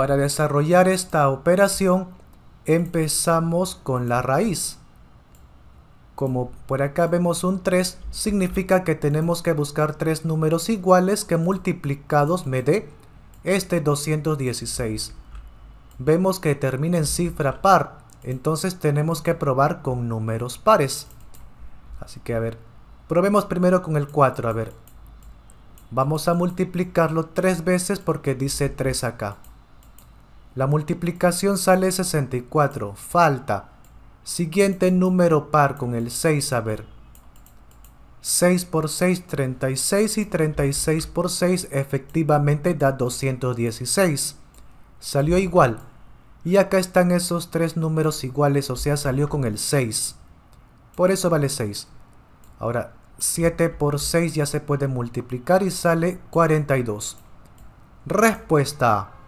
Para desarrollar esta operación empezamos con la raíz. Como por acá vemos un 3, significa que tenemos que buscar tres números iguales que multiplicados me dé este 216. Vemos que termina en cifra par, entonces tenemos que probar con números pares. Así que a ver, probemos primero con el 4, a ver. Vamos a multiplicarlo tres veces porque dice 3 acá. La multiplicación sale 64. Falta. Siguiente número par con el 6, a ver. 6 por 6, 36 y 36 por 6 efectivamente da 216. Salió igual. Y acá están esos tres números iguales, o sea, salió con el 6. Por eso vale 6. Ahora, 7 por 6 ya se puede multiplicar y sale 42. Respuesta.